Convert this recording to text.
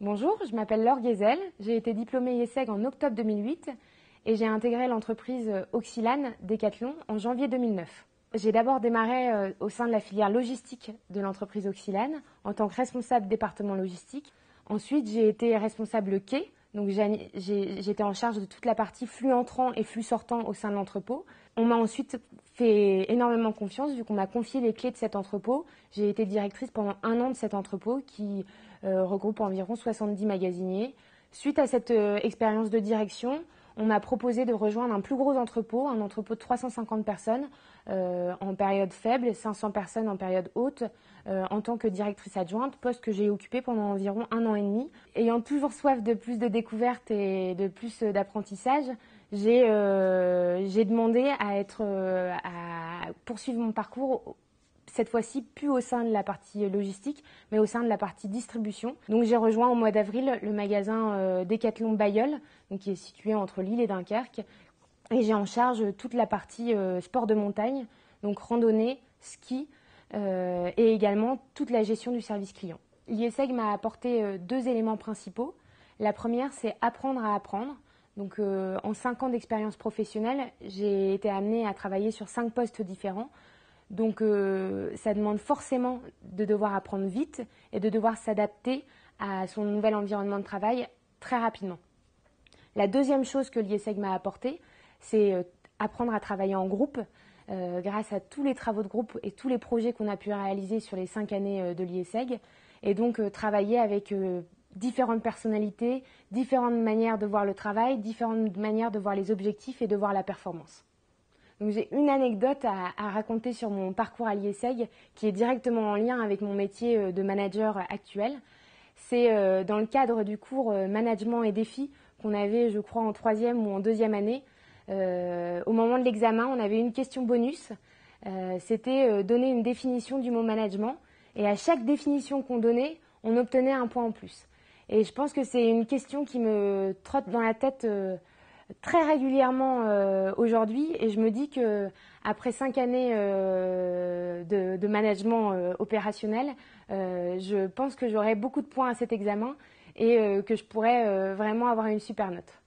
Bonjour, je m'appelle Laure Gezel. j'ai été diplômée IESEG en octobre 2008 et j'ai intégré l'entreprise euh, Oxylane Decathlon en janvier 2009. J'ai d'abord démarré euh, au sein de la filière logistique de l'entreprise Oxylane en tant que responsable département logistique. Ensuite, j'ai été responsable quai, donc j'étais en charge de toute la partie flux entrant et flux sortant au sein de l'entrepôt. On m'a ensuite fait énormément confiance vu qu'on m'a confié les clés de cet entrepôt. J'ai été directrice pendant un an de cet entrepôt qui euh, regroupe environ 70 magasiniers. Suite à cette euh, expérience de direction, on m'a proposé de rejoindre un plus gros entrepôt, un entrepôt de 350 personnes euh, en période faible, 500 personnes en période haute, en tant que directrice adjointe, poste que j'ai occupé pendant environ un an et demi. Ayant toujours soif de plus de découvertes et de plus d'apprentissage, j'ai demandé à, être, à poursuivre mon parcours cette fois-ci plus au sein de la partie logistique, mais au sein de la partie distribution. Donc j'ai rejoint au mois d'avril le magasin euh, Decathlon Bayeul, qui est situé entre Lille et Dunkerque, et j'ai en charge toute la partie euh, sport de montagne, donc randonnée, ski, euh, et également toute la gestion du service client. L'IESEG m'a apporté deux éléments principaux. La première, c'est apprendre à apprendre. Donc, en cinq ans d'expérience professionnelle, j'ai été amenée à travailler sur cinq postes différents, donc euh, ça demande forcément de devoir apprendre vite et de devoir s'adapter à son nouvel environnement de travail très rapidement. La deuxième chose que l'IESEG m'a apportée, c'est euh, apprendre à travailler en groupe. Euh, grâce à tous les travaux de groupe et tous les projets qu'on a pu réaliser sur les cinq années de l'IESEG, et donc travailler avec différentes personnalités, différentes manières de voir le travail, différentes manières de voir les objectifs et de voir la performance. Donc j'ai une anecdote à, raconter sur mon parcours à l'IESEG qui est directement en lien avec mon métier euh, de manager actuel. C'est euh, dans le cadre du cours euh, Management et défis qu'on avait, je crois, en troisième ou en deuxième année. au moment de l'examen, on avait une question bonus. C'était donner une définition du mot management. Et à chaque définition qu'on donnait, on obtenait un point en plus. Et je pense que c'est une question qui me trotte dans la tête très régulièrement euh, aujourd'hui et je me dis que après cinq années euh, de, management euh, opérationnel, je pense que j'aurai beaucoup de points à cet examen et que je pourrais vraiment avoir une super note.